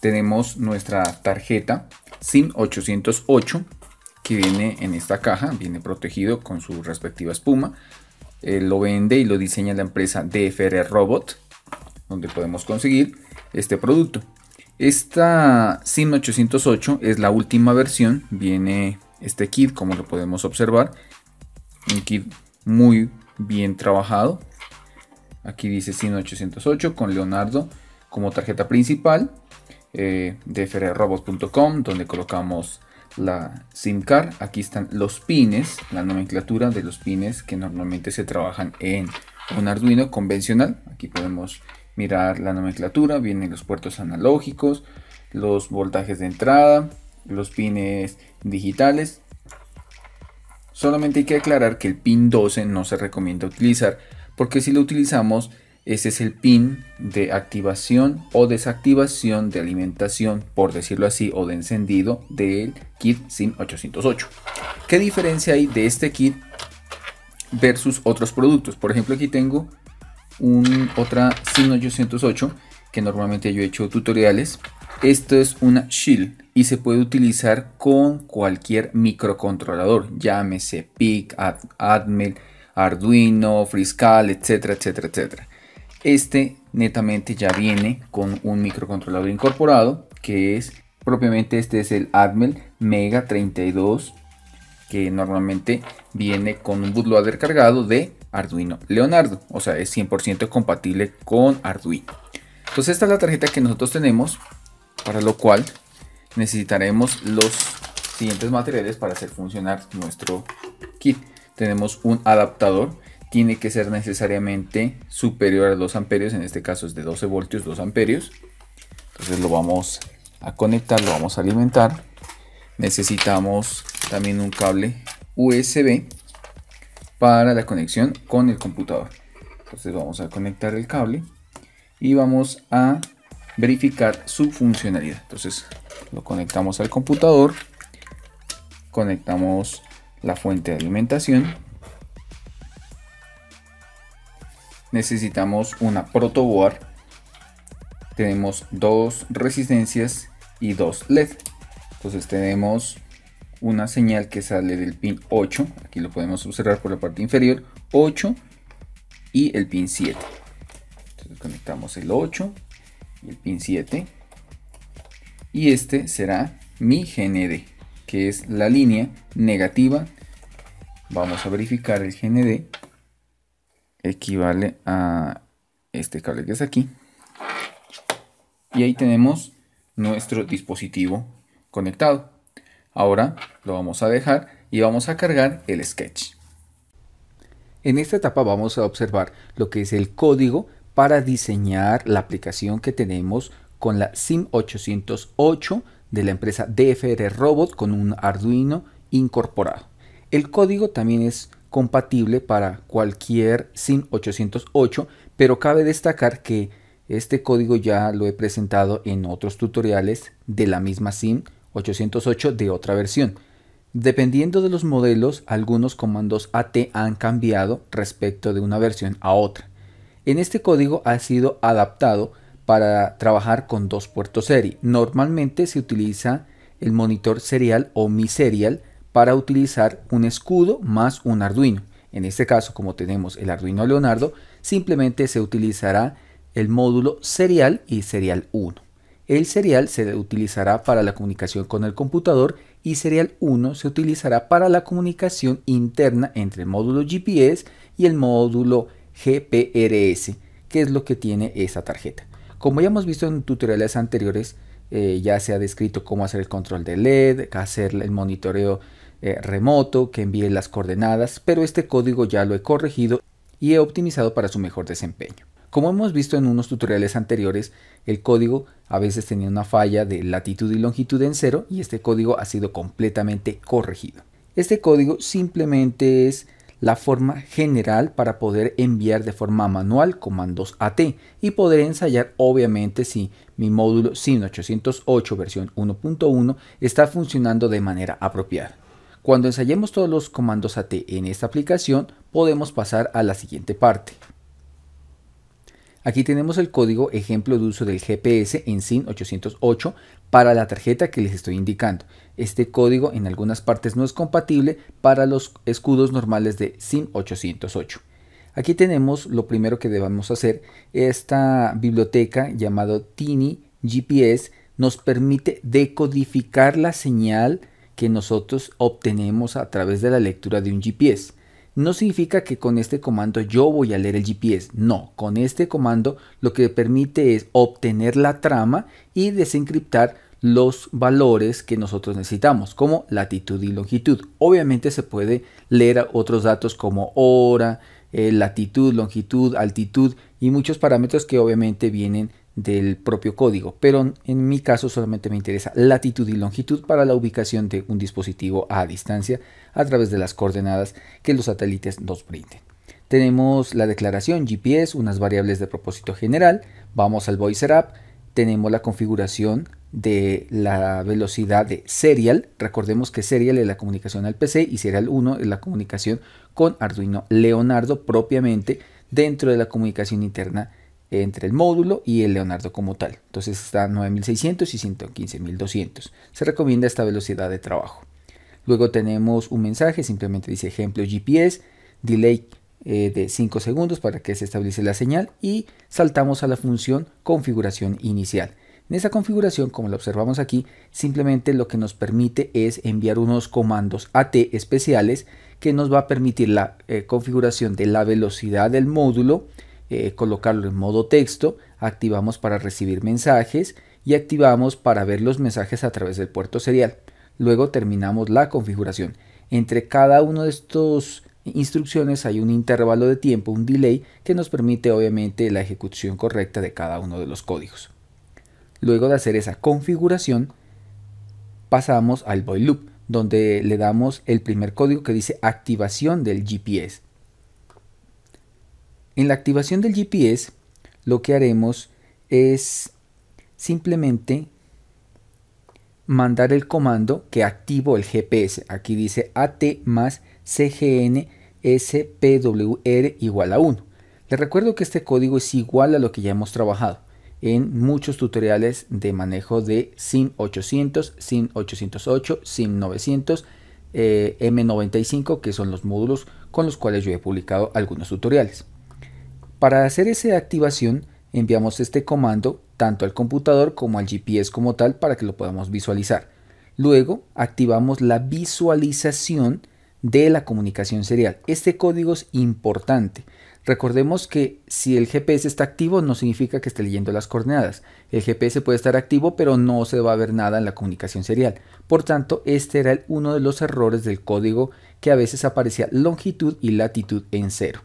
tenemos nuestra tarjeta SIM 808 que viene en esta caja, viene protegido con su respectiva espuma. Eh, lo vende y lo diseña la empresa DFR Robot, donde podemos conseguir este producto. Esta SIM 808 es la última versión, viene este kit como lo podemos observar, un kit muy bien trabajado. Aquí dice SIM 808 con Leonardo como tarjeta principal de eh, dfrrobots.com, donde colocamos la sim card Aquí están los pines, la nomenclatura de los pines que normalmente se trabajan en un Arduino convencional. Aquí podemos mirar la nomenclatura, vienen los puertos analógicos, los voltajes de entrada, los pines digitales. Solamente hay que aclarar que el pin 12 no se recomienda utilizar porque si lo utilizamos ese es el pin de activación o desactivación de alimentación, por decirlo así, o de encendido del kit SIM 808. ¿Qué diferencia hay de este kit versus otros productos? Por ejemplo, aquí tengo un, otra SIM 808 que normalmente yo he hecho tutoriales. Esto es una Shield y se puede utilizar con cualquier microcontrolador, llámese PIC, Ad Arduino, Friscal, etcétera, etcétera, etcétera. Este netamente ya viene con un microcontrolador incorporado que es propiamente este es el Atmel Mega 32 que normalmente viene con un bootloader cargado de Arduino Leonardo, o sea es 100% compatible con Arduino. Entonces esta es la tarjeta que nosotros tenemos, para lo cual necesitaremos los siguientes materiales para hacer funcionar nuestro kit. Tenemos un adaptador tiene que ser necesariamente superior a 2 amperios, en este caso es de 12 voltios, 2 amperios. Entonces lo vamos a conectar, lo vamos a alimentar. Necesitamos también un cable USB para la conexión con el computador. Entonces vamos a conectar el cable y vamos a verificar su funcionalidad. Entonces lo conectamos al computador, conectamos la fuente de alimentación necesitamos una protoboard. Tenemos dos resistencias y dos LED. Entonces tenemos una señal que sale del pin 8, aquí lo podemos observar por la parte inferior, 8 y el pin 7. Entonces conectamos el 8 y el pin 7 y este será mi GND, que es la línea negativa. Vamos a verificar el GND equivale a este cable que es aquí. Y ahí tenemos nuestro dispositivo conectado. Ahora lo vamos a dejar y vamos a cargar el sketch. En esta etapa vamos a observar lo que es el código para diseñar la aplicación que tenemos con la SIM 808 de la empresa DFR Robot con un Arduino incorporado. El código también es compatible para cualquier SIM 808, pero cabe destacar que este código ya lo he presentado en otros tutoriales de la misma SIM 808 de otra versión. Dependiendo de los modelos, algunos comandos AT han cambiado respecto de una versión a otra. En este código ha sido adaptado para trabajar con dos puertos serie. Normalmente se utiliza el monitor serial o mi serial para utilizar un escudo más un Arduino. En este caso, como tenemos el Arduino Leonardo, simplemente se utilizará el módulo serial y serial 1. El serial se utilizará para la comunicación con el computador y serial 1 se utilizará para la comunicación interna entre el módulo GPS y el módulo GPRS, que es lo que tiene esa tarjeta. Como ya hemos visto en tutoriales anteriores, eh, ya se ha descrito cómo hacer el control de LED, hacer el monitoreo eh, remoto que envíe las coordenadas, pero este código ya lo he corregido y he optimizado para su mejor desempeño. Como hemos visto en unos tutoriales anteriores, el código a veces tenía una falla de latitud y longitud en cero y este código ha sido completamente corregido. Este código simplemente es la forma general para poder enviar de forma manual comandos AT y poder ensayar obviamente si mi módulo sim 808 versión 1.1 está funcionando de manera apropiada. Cuando ensayemos todos los comandos AT en esta aplicación, podemos pasar a la siguiente parte. Aquí tenemos el código ejemplo de uso del GPS en sim 808 para la tarjeta que les estoy indicando. Este código en algunas partes no es compatible para los escudos normales de SIM 808. Aquí tenemos lo primero que debemos hacer. Esta biblioteca llamado TINI GPS nos permite decodificar la señal que nosotros obtenemos a través de la lectura de un GPS. No significa que con este comando yo voy a leer el GPS, no, con este comando lo que permite es obtener la trama y desencriptar los valores que nosotros necesitamos, como latitud y longitud. Obviamente se puede leer otros datos como hora, eh, latitud, longitud, altitud y muchos parámetros que obviamente vienen del propio código, pero en mi caso solamente me interesa latitud y longitud para la ubicación de un dispositivo a distancia a través de las coordenadas que los satélites nos brinden. Tenemos la declaración GPS, unas variables de propósito general, vamos al voice app, tenemos la configuración de la velocidad de serial, recordemos que serial es la comunicación al PC y serial 1 es la comunicación con Arduino Leonardo propiamente dentro de la comunicación interna entre el módulo y el Leonardo como tal. Entonces está 9600 y 115200. Se recomienda esta velocidad de trabajo. Luego tenemos un mensaje, simplemente dice ejemplo GPS, delay eh, de 5 segundos para que se establece la señal y saltamos a la función configuración inicial. En esa configuración, como la observamos aquí, simplemente lo que nos permite es enviar unos comandos AT especiales que nos va a permitir la eh, configuración de la velocidad del módulo, eh, colocarlo en modo texto, activamos para recibir mensajes y activamos para ver los mensajes a través del puerto serial. Luego terminamos la configuración. Entre cada una de estas instrucciones hay un intervalo de tiempo, un delay, que nos permite obviamente la ejecución correcta de cada uno de los códigos. Luego de hacer esa configuración, pasamos al boy loop, donde le damos el primer código que dice activación del GPS. En la activación del GPS lo que haremos es simplemente mandar el comando que activo el GPS. Aquí dice AT más CGN SPWR igual a 1. Les recuerdo que este código es igual a lo que ya hemos trabajado en muchos tutoriales de manejo de SIM 800, SIM 808, SIM 900, M95, que son los módulos con los cuales yo he publicado algunos tutoriales. Para hacer esa activación enviamos este comando tanto al computador como al GPS como tal para que lo podamos visualizar. Luego activamos la visualización de la comunicación serial. Este código es importante. Recordemos que si el GPS está activo no significa que esté leyendo las coordenadas. El GPS puede estar activo pero no se va a ver nada en la comunicación serial. Por tanto, este era uno de los errores del código que a veces aparecía longitud y latitud en cero.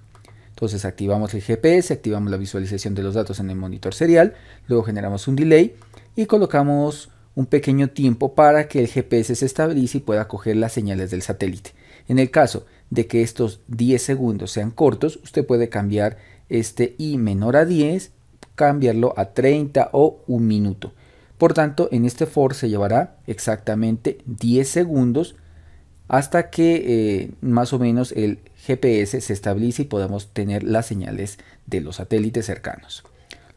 Entonces activamos el GPS, activamos la visualización de los datos en el monitor serial, luego generamos un delay y colocamos un pequeño tiempo para que el GPS se estabilice y pueda coger las señales del satélite. En el caso de que estos 10 segundos sean cortos, usted puede cambiar este i menor a 10, cambiarlo a 30 o un minuto. Por tanto, en este for se llevará exactamente 10 segundos hasta que eh, más o menos el GPS se establece y podemos tener las señales de los satélites cercanos.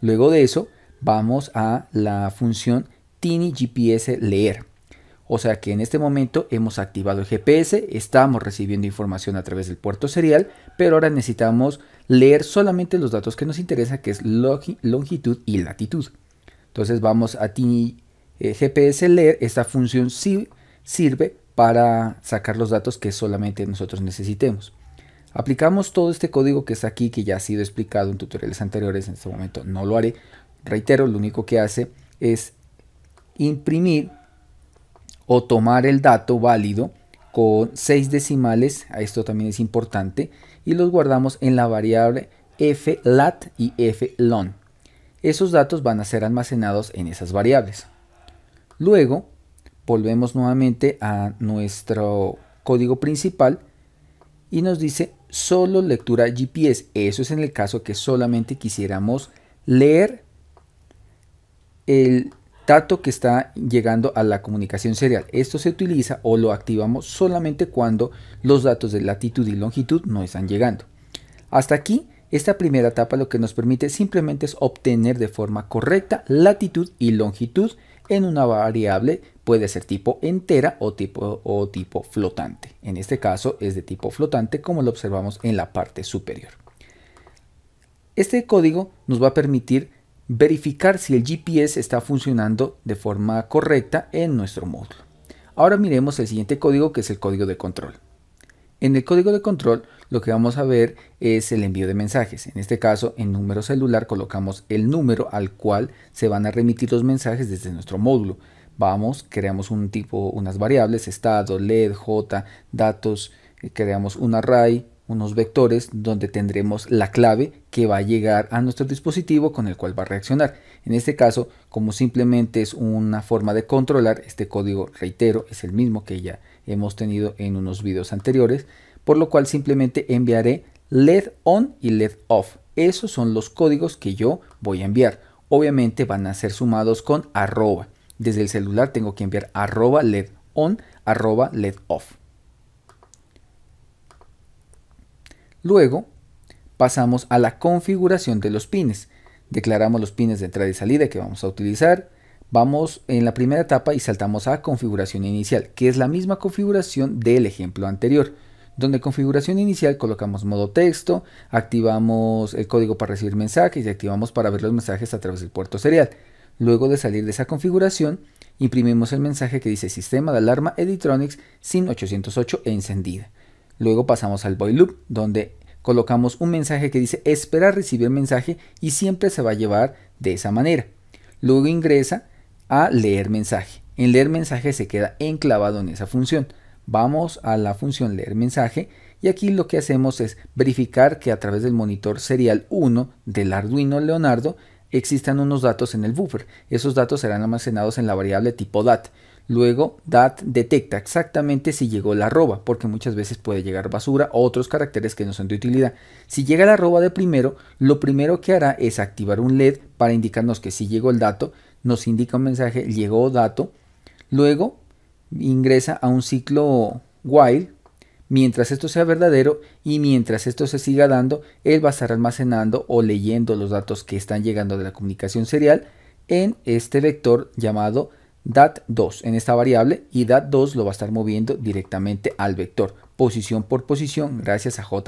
Luego de eso, vamos a la función TinyGPS leer. O sea que en este momento hemos activado el GPS, estamos recibiendo información a través del puerto serial, pero ahora necesitamos leer solamente los datos que nos interesan, que es longitud y latitud. Entonces vamos a Tiny eh, GPS leer, esta función sirve para sacar los datos que solamente nosotros necesitemos. Aplicamos todo este código que está aquí, que ya ha sido explicado en tutoriales anteriores, en este momento no lo haré. Reitero, lo único que hace es imprimir o tomar el dato válido con 6 decimales, esto también es importante, y los guardamos en la variable flat y flon. Esos datos van a ser almacenados en esas variables. Luego, volvemos nuevamente a nuestro código principal y nos dice solo lectura GPS. Eso es en el caso que solamente quisiéramos leer el dato que está llegando a la comunicación serial. Esto se utiliza o lo activamos solamente cuando los datos de latitud y longitud no están llegando. Hasta aquí, esta primera etapa lo que nos permite simplemente es obtener de forma correcta latitud y longitud en una variable puede ser tipo entera o tipo, o tipo flotante. En este caso es de tipo flotante como lo observamos en la parte superior. Este código nos va a permitir verificar si el GPS está funcionando de forma correcta en nuestro módulo. Ahora miremos el siguiente código que es el código de control. En el código de control lo que vamos a ver es el envío de mensajes. En este caso, en número celular colocamos el número al cual se van a remitir los mensajes desde nuestro módulo. Vamos, creamos un tipo, unas variables, estado, led, j, datos, eh, creamos un array, unos vectores donde tendremos la clave que va a llegar a nuestro dispositivo con el cual va a reaccionar. En este caso, como simplemente es una forma de controlar, este código, reitero, es el mismo que ya hemos tenido en unos videos anteriores, por lo cual simplemente enviaré LED on y LED off. Esos son los códigos que yo voy a enviar. Obviamente van a ser sumados con arroba. Desde el celular tengo que enviar arroba LED on, arroba LED off. Luego pasamos a la configuración de los pines. Declaramos los pines de entrada y salida que vamos a utilizar, vamos en la primera etapa y saltamos a configuración inicial, que es la misma configuración del ejemplo anterior, donde configuración inicial colocamos modo texto, activamos el código para recibir mensajes y activamos para ver los mensajes a través del puerto serial. Luego de salir de esa configuración, imprimimos el mensaje que dice sistema de alarma Editronics SIN 808 encendida. Luego pasamos al void loop, donde colocamos un mensaje que dice espera recibir mensaje y siempre se va a llevar de esa manera. Luego ingresa a leer mensaje. En leer mensaje se queda enclavado en esa función. Vamos a la función leer mensaje y aquí lo que hacemos es verificar que a través del monitor serial 1 del Arduino Leonardo existan unos datos en el buffer. Esos datos serán almacenados en la variable tipo DAT. Luego DAT detecta exactamente si llegó la arroba, porque muchas veces puede llegar basura o otros caracteres que no son de utilidad. Si llega la arroba de primero, lo primero que hará es activar un LED para indicarnos que si llegó el dato nos indica un mensaje llegó dato, luego ingresa a un ciclo while, mientras esto sea verdadero y mientras esto se siga dando, él va a estar almacenando o leyendo los datos que están llegando de la comunicación serial en este vector llamado dat2 en esta variable y dat2 lo va a estar moviendo directamente al vector posición por posición gracias a j++.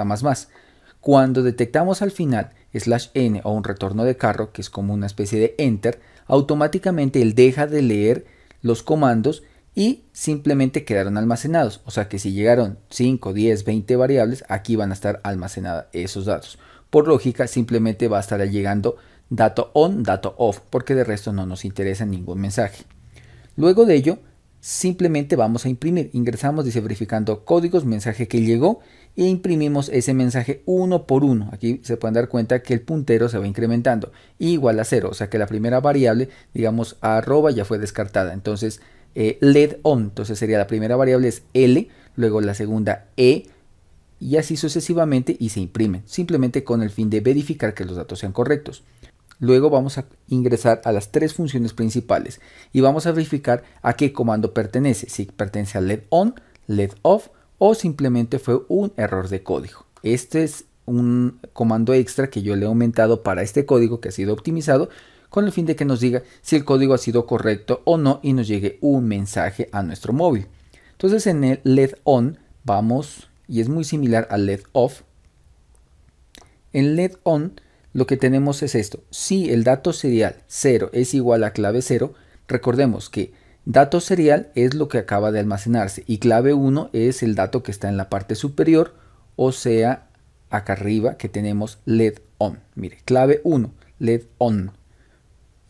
Cuando detectamos al final slash n o un retorno de carro que es como una especie de enter automáticamente él deja de leer los comandos y simplemente quedaron almacenados. O sea que si llegaron 5, 10, 20 variables, aquí van a estar almacenados esos datos. Por lógica, simplemente va a estar llegando dato on, dato off, porque de resto no nos interesa ningún mensaje. Luego de ello, simplemente vamos a imprimir. Ingresamos, dice verificando códigos, mensaje que llegó e imprimimos ese mensaje uno por uno. Aquí se pueden dar cuenta que el puntero se va incrementando igual a cero, o sea que la primera variable, digamos arroba, ya fue descartada. Entonces eh, led on, entonces sería la primera variable es L, luego la segunda E y así sucesivamente y se imprime, simplemente con el fin de verificar que los datos sean correctos. Luego vamos a ingresar a las tres funciones principales y vamos a verificar a qué comando pertenece, si pertenece al LED on, LED off o simplemente fue un error de código. Este es un comando extra que yo le he aumentado para este código que ha sido optimizado con el fin de que nos diga si el código ha sido correcto o no y nos llegue un mensaje a nuestro móvil. Entonces en el LED on vamos y es muy similar al LED off. En LED on lo que tenemos es esto. Si el dato serial 0 es igual a clave 0, recordemos que dato serial es lo que acaba de almacenarse y clave 1 es el dato que está en la parte superior, o sea, acá arriba que tenemos LED on. Mire, clave 1, LED on.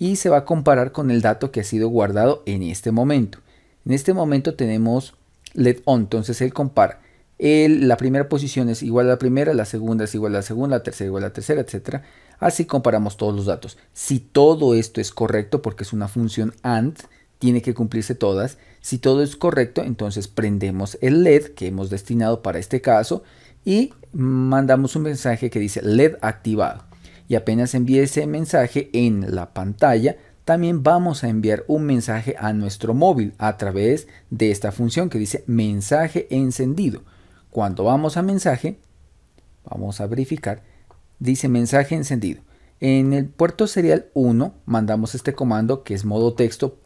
Y se va a comparar con el dato que ha sido guardado en este momento. En este momento tenemos LED on, entonces él compara la primera posición es igual a la primera, la segunda es igual a la segunda, la tercera igual a la tercera, etc. Así comparamos todos los datos. Si todo esto es correcto, porque es una función AND, tiene que cumplirse todas. Si todo es correcto, entonces prendemos el LED que hemos destinado para este caso y mandamos un mensaje que dice LED activado. Y apenas envíe ese mensaje en la pantalla, también vamos a enviar un mensaje a nuestro móvil a través de esta función que dice mensaje encendido. Cuando vamos a mensaje, vamos a verificar, dice mensaje encendido. En el puerto serial 1 mandamos este comando que es modo texto,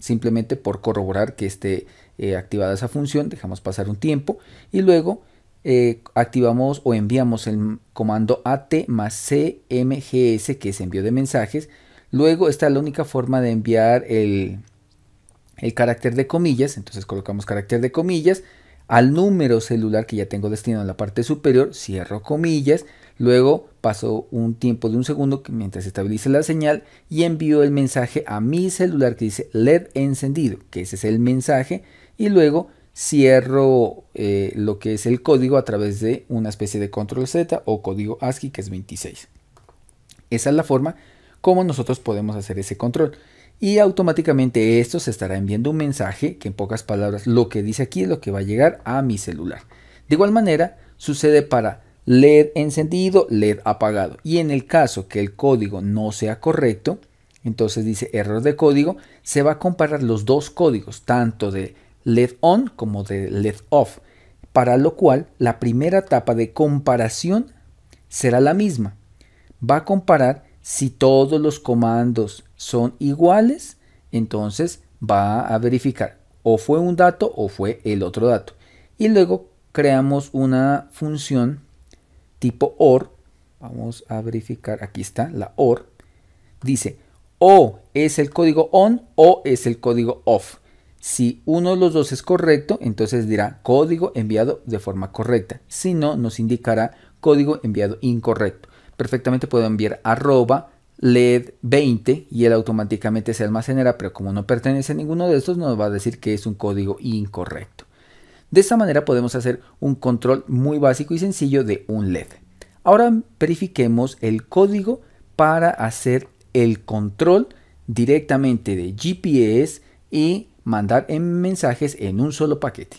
simplemente por corroborar que esté eh, activada esa función, dejamos pasar un tiempo y luego eh, activamos o enviamos el comando AT más CMGS que es envío de mensajes. Luego está la única forma de enviar el, el carácter de comillas, entonces colocamos carácter de comillas, al número celular que ya tengo destinado en la parte superior, cierro comillas, luego paso un tiempo de un segundo mientras se estabilice la señal y envío el mensaje a mi celular que dice LED encendido, que ese es el mensaje, y luego cierro eh, lo que es el código a través de una especie de control Z o código ASCII que es 26. Esa es la forma como nosotros podemos hacer ese control y automáticamente esto se estará enviando un mensaje que en pocas palabras lo que dice aquí es lo que va a llegar a mi celular. De igual manera sucede para LED encendido, LED apagado y en el caso que el código no sea correcto, entonces dice error de código, se va a comparar los dos códigos, tanto de LED on como de LED off, para lo cual la primera etapa de comparación será la misma. Va a comparar si todos los comandos son iguales, entonces va a verificar o fue un dato o fue el otro dato. Y luego creamos una función tipo OR. Vamos a verificar, aquí está la OR. Dice, o es el código ON o es el código OFF. Si uno de los dos es correcto, entonces dirá código enviado de forma correcta. Si no, nos indicará código enviado incorrecto perfectamente puedo enviar arroba LED20 y él automáticamente se almacenará, pero como no pertenece a ninguno de estos, nos va a decir que es un código incorrecto. De esta manera podemos hacer un control muy básico y sencillo de un LED. Ahora verifiquemos el código para hacer el control directamente de GPS y mandar en mensajes en un solo paquete.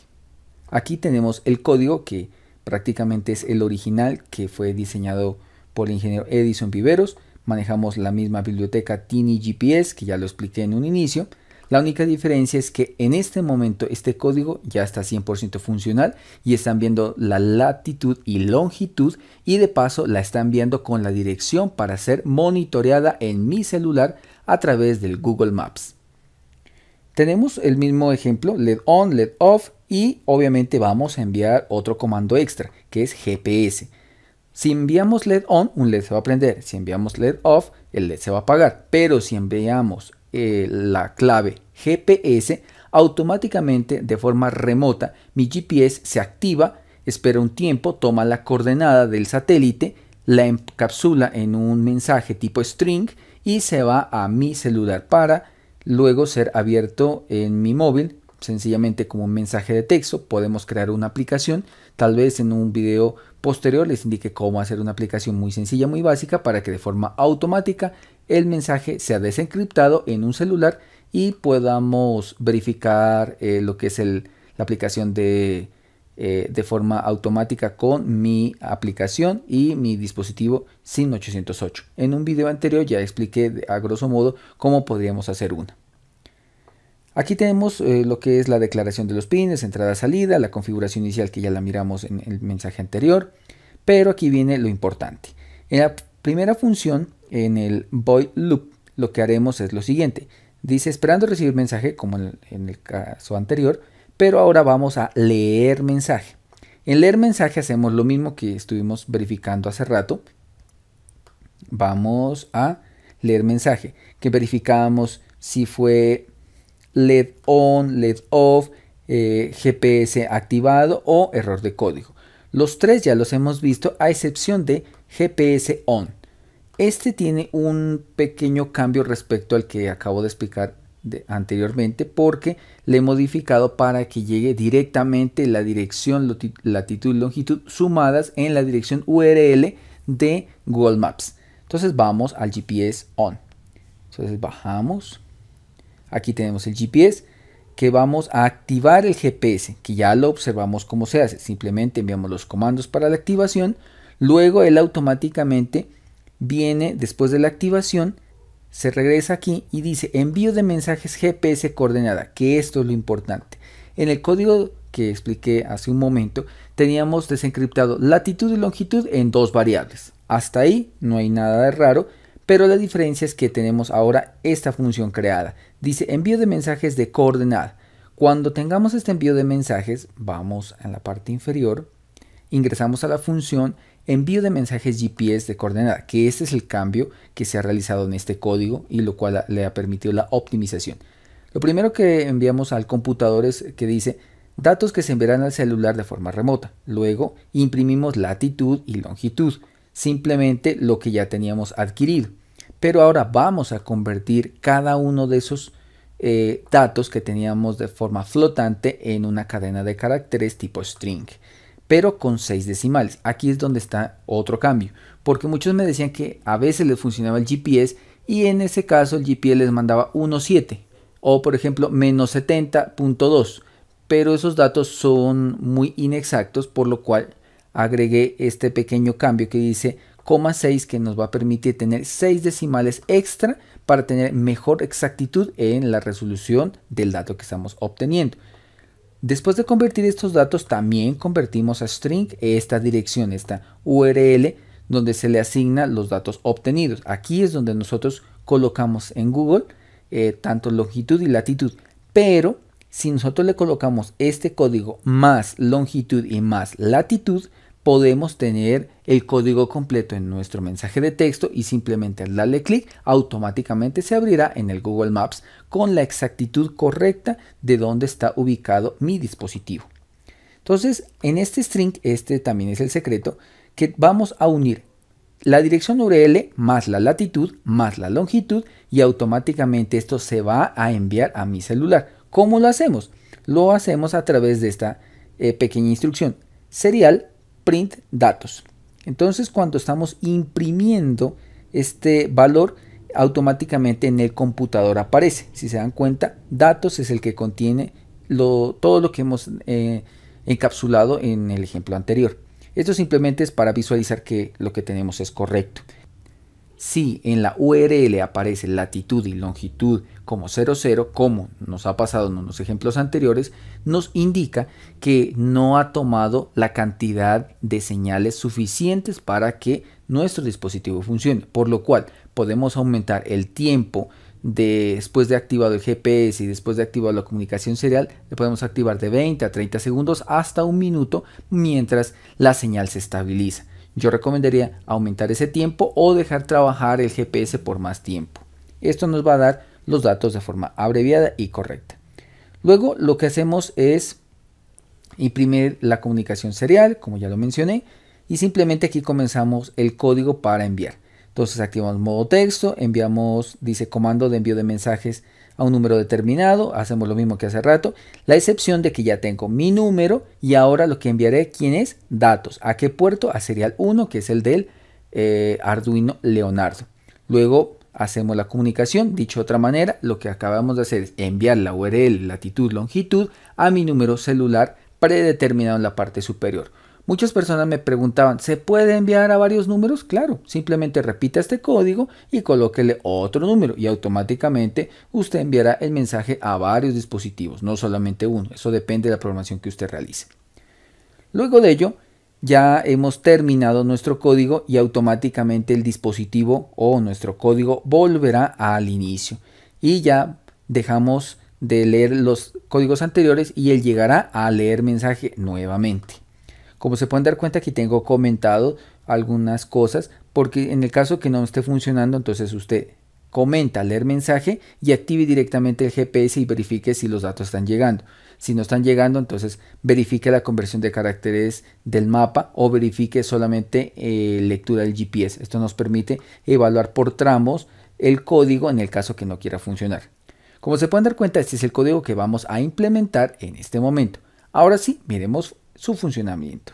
Aquí tenemos el código que prácticamente es el original que fue diseñado por el ingeniero Edison Viveros, manejamos la misma biblioteca Tiny GPS que ya lo expliqué en un inicio. La única diferencia es que en este momento este código ya está 100% funcional y están viendo la latitud y longitud y de paso la están viendo con la dirección para ser monitoreada en mi celular a través del Google Maps. Tenemos el mismo ejemplo, LED on, LED off y obviamente vamos a enviar otro comando extra que es GPS. Si enviamos LED on, un LED se va a prender. Si enviamos LED off, el LED se va a apagar. Pero si enviamos eh, la clave GPS, automáticamente de forma remota mi GPS se activa, espera un tiempo, toma la coordenada del satélite, la encapsula en un mensaje tipo string y se va a mi celular para luego ser abierto en mi móvil, sencillamente como un mensaje de texto, podemos crear una aplicación Tal vez en un video posterior les indique cómo hacer una aplicación muy sencilla, muy básica para que de forma automática el mensaje sea desencriptado en un celular y podamos verificar eh, lo que es la aplicación de, eh, de forma automática con mi aplicación y mi dispositivo SIM 808. En un video anterior ya expliqué a grosso modo cómo podríamos hacer una. Aquí tenemos eh, lo que es la declaración de los pines, entrada-salida, la configuración inicial que ya la miramos en el mensaje anterior, pero aquí viene lo importante. En la primera función, en el void loop, lo que haremos es lo siguiente. Dice esperando recibir mensaje, como en el caso anterior, pero ahora vamos a leer mensaje. En leer mensaje hacemos lo mismo que estuvimos verificando hace rato. Vamos a leer mensaje, que verificamos si fue LED on, LED off, eh, GPS activado o error de código. Los tres ya los hemos visto a excepción de GPS on. Este tiene un pequeño cambio respecto al que acabo de explicar anteriormente porque le he modificado para que llegue directamente la dirección latitud y longitud sumadas en la dirección URL de Google Maps. Entonces vamos al GPS on. Entonces bajamos Aquí tenemos el GPS que vamos a activar el GPS, que ya lo observamos cómo se hace. Simplemente enviamos los comandos para la activación. Luego él automáticamente viene después de la activación, se regresa aquí y dice envío de mensajes GPS coordenada, que esto es lo importante. En el código que expliqué hace un momento, teníamos desencriptado latitud y longitud en dos variables. Hasta ahí no hay nada de raro, pero la diferencia es que tenemos ahora esta función creada. Dice envío de mensajes de coordenada. Cuando tengamos este envío de mensajes, vamos a la parte inferior, ingresamos a la función envío de mensajes GPS de coordenada, que este es el cambio que se ha realizado en este código y lo cual le ha permitido la optimización. Lo primero que enviamos al computador es que dice datos que se enviarán al celular de forma remota. Luego imprimimos latitud y longitud simplemente lo que ya teníamos adquirido. Pero ahora vamos a convertir cada uno de esos eh, datos que teníamos de forma flotante en una cadena de caracteres tipo string, pero con seis decimales. Aquí es donde está otro cambio, porque muchos me decían que a veces les funcionaba el GPS y en ese caso el GPS les mandaba 1.7 o por ejemplo menos 70.2, pero esos datos son muy inexactos por lo cual agregué este pequeño cambio que dice 6 que nos va a permitir tener 6 decimales extra para tener mejor exactitud en la resolución del dato que estamos obteniendo. Después de convertir estos datos también convertimos a string esta dirección, esta URL donde se le asignan los datos obtenidos. Aquí es donde nosotros colocamos en Google eh, tanto longitud y latitud. Pero si nosotros le colocamos este código más longitud y más latitud, podemos tener el código completo en nuestro mensaje de texto y simplemente al darle clic automáticamente se abrirá en el Google Maps con la exactitud correcta de dónde está ubicado mi dispositivo. Entonces, en este string, este también es el secreto, que vamos a unir la dirección URL más la latitud más la longitud y automáticamente esto se va a enviar a mi celular. ¿Cómo lo hacemos? Lo hacemos a través de esta eh, pequeña instrucción. Serial print datos. Entonces cuando estamos imprimiendo este valor, automáticamente en el computador aparece. Si se dan cuenta, datos es el que contiene todo lo que hemos eh, encapsulado en el ejemplo anterior. Esto simplemente es para visualizar que lo que tenemos es correcto. Si en la URL aparece latitud y longitud como 00, como nos ha pasado en unos ejemplos anteriores, nos indica que no ha tomado la cantidad de señales suficientes para que nuestro dispositivo funcione, por lo cual podemos aumentar el tiempo después de activado el GPS y después de activado la comunicación serial, le podemos activar de 20 a 30 segundos hasta un minuto mientras la señal se estabiliza. Yo recomendaría aumentar ese tiempo o dejar trabajar el GPS por más tiempo. Esto nos va a dar los datos de forma abreviada y correcta. Luego lo que hacemos es imprimir la comunicación serial, como ya lo mencioné, y simplemente aquí comenzamos el código para enviar. Entonces activamos modo texto, enviamos, dice comando de envío de mensajes a un número determinado, hacemos lo mismo que hace rato, la excepción de que ya tengo mi número y ahora lo que enviaré, ¿quién es? Datos. ¿A qué puerto? A serial 1, que es el del eh, Arduino Leonardo. Luego hacemos la comunicación, dicho de otra manera, lo que acabamos de hacer es enviar la URL, latitud, longitud, a mi número celular predeterminado en la parte superior. Muchas personas me preguntaban, ¿se puede enviar a varios números? Claro, simplemente repita este código y colóquele otro número y automáticamente usted enviará el mensaje a varios dispositivos, no solamente uno. Eso depende de la programación que usted realice. Luego de ello, ya hemos terminado nuestro código y automáticamente el dispositivo o nuestro código volverá al inicio. Y ya dejamos de leer los códigos anteriores y él llegará a leer mensaje nuevamente. Como se pueden dar cuenta, aquí tengo comentado algunas cosas, porque en el caso que no esté funcionando, entonces usted comenta, leer mensaje y active directamente el GPS y verifique si los datos están llegando. Si no están llegando, entonces verifique la conversión de caracteres del mapa o verifique solamente eh, lectura del GPS. Esto nos permite evaluar por tramos el código en el caso que no quiera funcionar. Como se pueden dar cuenta, este es el código que vamos a implementar en este momento. Ahora sí, miremos su funcionamiento.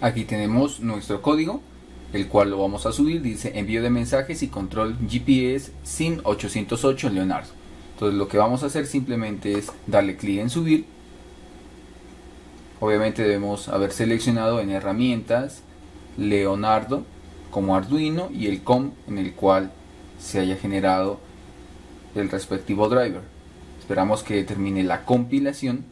Aquí tenemos nuestro código, el cual lo vamos a subir, dice envío de mensajes y control GPS SIM 808 Leonardo. Entonces lo que vamos a hacer simplemente es darle clic en subir. Obviamente debemos haber seleccionado en herramientas Leonardo como Arduino y el COM en el cual se haya generado el respectivo driver. Esperamos que termine la compilación.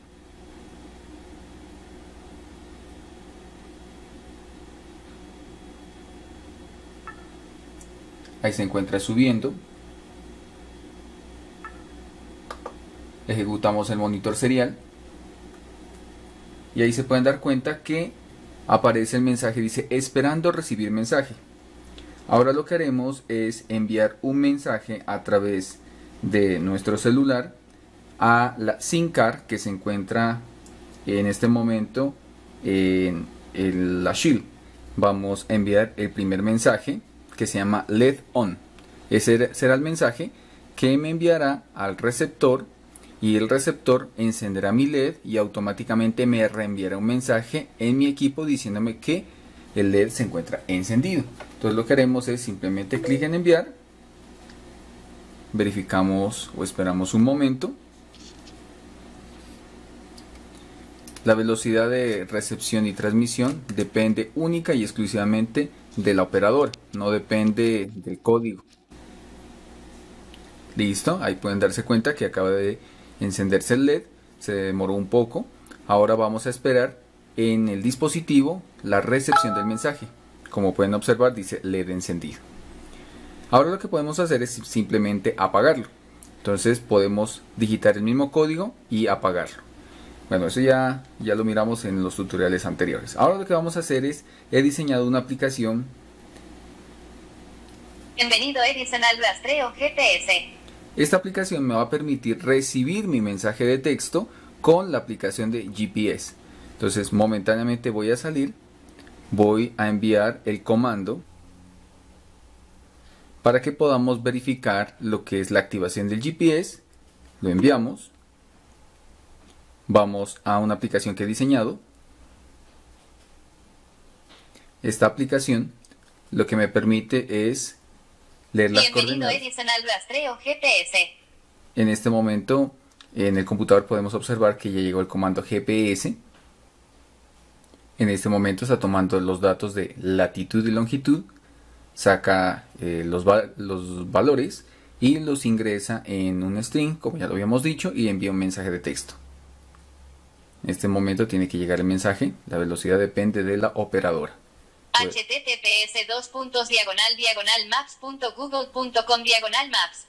Ahí se encuentra subiendo. Ejecutamos el monitor serial. Y ahí se pueden dar cuenta que aparece el mensaje, dice esperando recibir mensaje. Ahora lo que haremos es enviar un mensaje a través de nuestro celular a la card que se encuentra en este momento en, la Shield. Vamos a enviar el primer mensaje que se llama LED on. Ese será el mensaje que me enviará al receptor y el receptor encenderá mi LED y automáticamente me reenviará un mensaje en mi equipo diciéndome que el LED se encuentra encendido. Entonces lo que haremos es simplemente clic en enviar, verificamos o esperamos un momento La velocidad de recepción y transmisión depende única y exclusivamente de la no depende del código. Listo, ahí pueden darse cuenta que acaba de encenderse el LED, se demoró un poco. Ahora vamos a esperar en el dispositivo la recepción del mensaje. Como pueden observar dice LED encendido. Ahora lo que podemos hacer es simplemente apagarlo. Entonces podemos digitar el mismo código y apagarlo. Bueno, eso ya, ya lo miramos en los tutoriales anteriores. Ahora lo que vamos a hacer es, he diseñado una aplicación. Bienvenido Edison al rastreo GPS. Esta aplicación me va a permitir recibir mi mensaje de texto con la aplicación de GPS. Entonces momentáneamente voy a salir, voy a enviar el comando para que podamos verificar lo que es la activación del GPS. Lo enviamos. Vamos a una aplicación que he diseñado. Esta aplicación lo que me permite es leer las Bienvenido GPS. En este momento en el computador podemos observar que ya llegó el comando GPS. En este momento está tomando los datos de latitud y longitud, saca eh, los valores y los ingresa en un string, como ya lo habíamos dicho, y envía un mensaje de texto. En este momento tiene que llegar el mensaje. La velocidad depende de la operadora. https pues, dos diagonal diagonal maps.google.com diagonal maps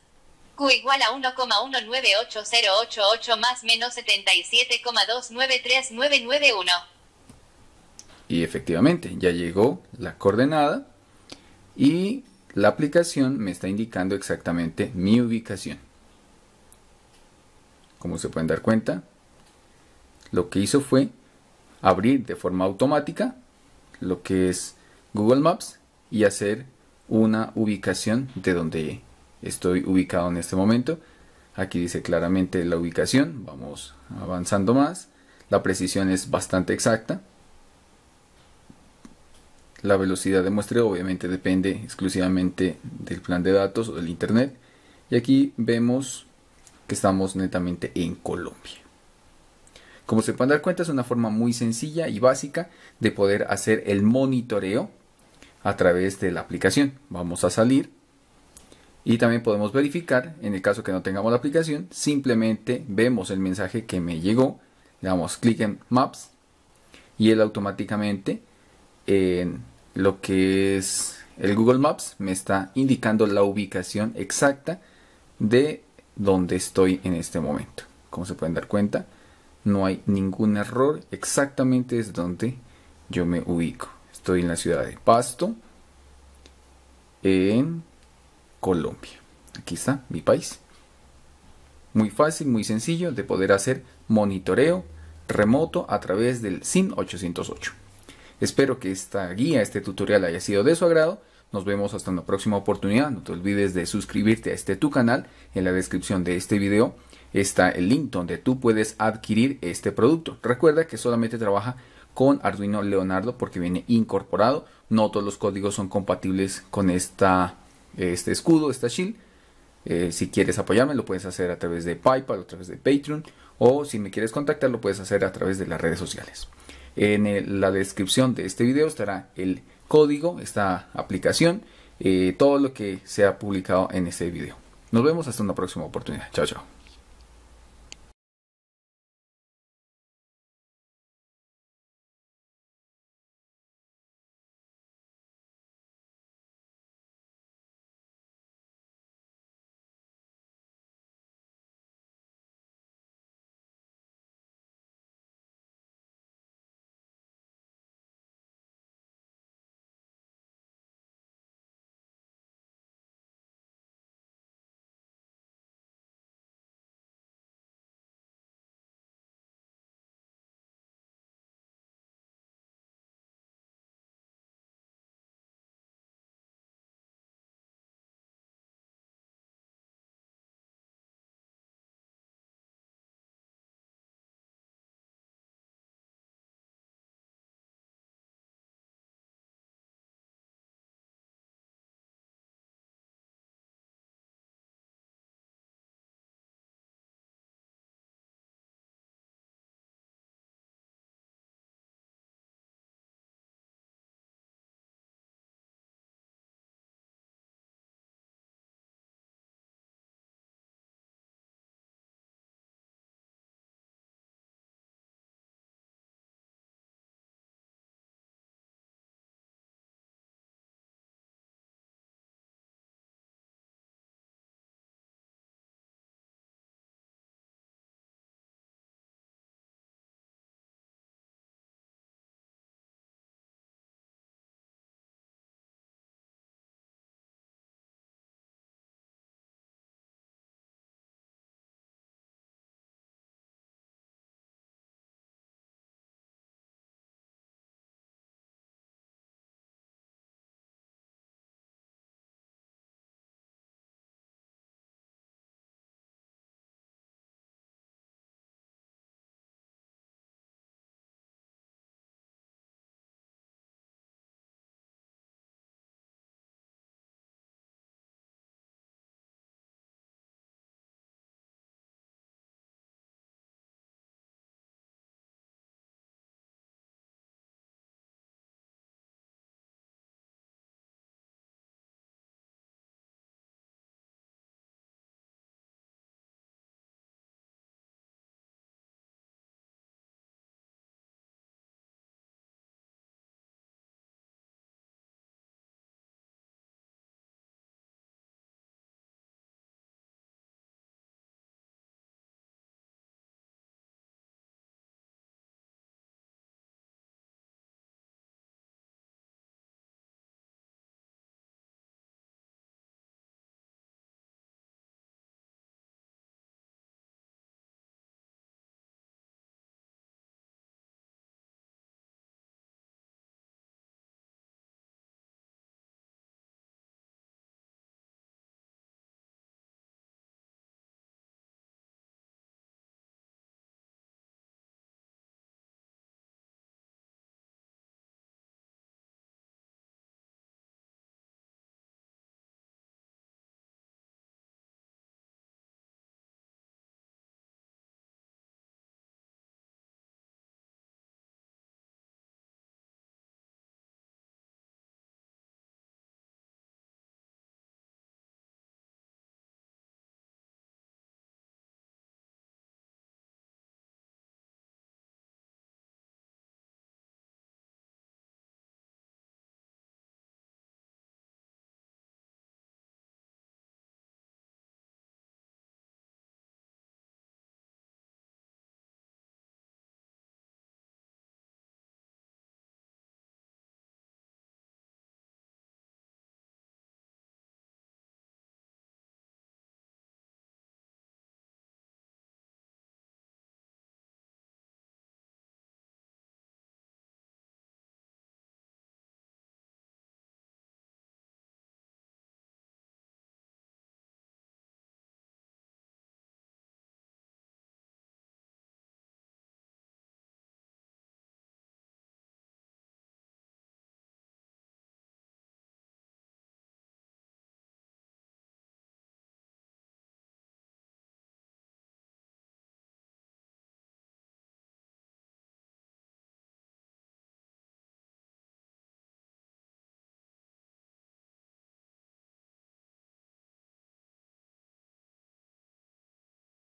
q igual a 1,198088 más menos 77,293991 y efectivamente ya llegó la coordenada y la aplicación me está indicando exactamente mi ubicación como se pueden dar cuenta lo que hizo fue abrir de forma automática lo que es Google Maps y hacer una ubicación de donde estoy ubicado en este momento. Aquí dice claramente la ubicación, vamos avanzando más. La precisión es bastante exacta. La velocidad de muestreo obviamente depende exclusivamente del plan de datos o del internet. Y aquí vemos que estamos netamente en Colombia. Como se pueden dar cuenta, es una forma muy sencilla y básica de poder hacer el monitoreo a través de la aplicación. Vamos a salir y también podemos verificar, en el caso que no tengamos la aplicación, simplemente vemos el mensaje que me llegó, le damos clic en Maps y él automáticamente en lo que es el Google Maps me está indicando la ubicación exacta de donde estoy en este momento. Como se pueden dar cuenta, no hay ningún error, exactamente es donde yo me ubico. Estoy en la ciudad de Pasto, en Colombia. Aquí está mi país. Muy fácil, muy sencillo de poder hacer monitoreo remoto a través del sim 808. Espero que esta guía, este tutorial haya sido de su agrado. Nos vemos hasta una próxima oportunidad. No te olvides de suscribirte a este tu canal en la descripción de este video está el link donde tú puedes adquirir este producto. Recuerda que solamente trabaja con Arduino Leonardo porque viene incorporado. No todos los códigos son compatibles con esta, este escudo, esta shield. Eh, si quieres apoyarme lo puedes hacer a través de PayPal a través de Patreon o si me quieres contactar lo puedes hacer a través de las redes sociales. En la descripción de este video estará el código, esta aplicación, eh, todo lo que se ha publicado en este video. Nos vemos hasta una próxima oportunidad. Chao, chao.